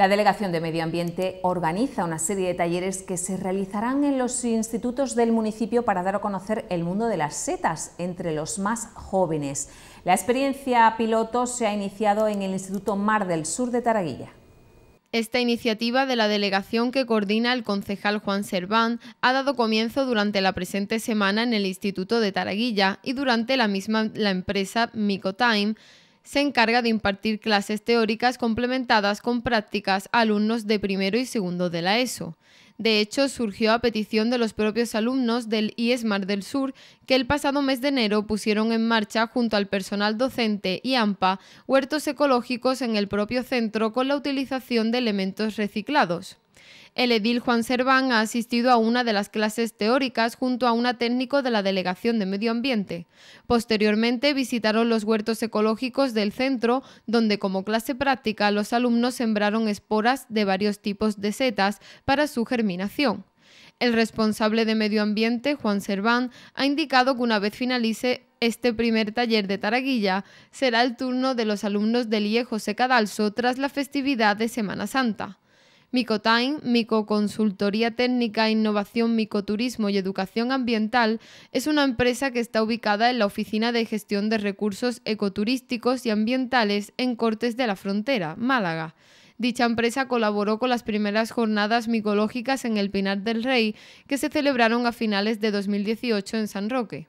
La Delegación de Medio Ambiente organiza una serie de talleres que se realizarán en los institutos del municipio para dar a conocer el mundo de las setas entre los más jóvenes. La experiencia piloto se ha iniciado en el Instituto Mar del Sur de Taraguilla. Esta iniciativa de la delegación que coordina el concejal Juan Serván ha dado comienzo durante la presente semana en el Instituto de Taraguilla y durante la misma la empresa Micotime se encarga de impartir clases teóricas complementadas con prácticas a alumnos de primero y segundo de la ESO. De hecho, surgió a petición de los propios alumnos del Mar del Sur, que el pasado mes de enero pusieron en marcha, junto al personal docente y AMPA, huertos ecológicos en el propio centro con la utilización de elementos reciclados. El edil Juan Serván ha asistido a una de las clases teóricas junto a un técnico de la Delegación de Medio Ambiente. Posteriormente visitaron los huertos ecológicos del centro, donde como clase práctica los alumnos sembraron esporas de varios tipos de setas para su germinación. El responsable de medio ambiente, Juan Serván, ha indicado que una vez finalice este primer taller de Taraguilla, será el turno de los alumnos del IE José Cadalso tras la festividad de Semana Santa. Micotime, Micoconsultoría Técnica, Innovación, Micoturismo y Educación Ambiental, es una empresa que está ubicada en la Oficina de Gestión de Recursos Ecoturísticos y Ambientales en Cortes de la Frontera, Málaga. Dicha empresa colaboró con las primeras jornadas micológicas en el Pinar del Rey, que se celebraron a finales de 2018 en San Roque.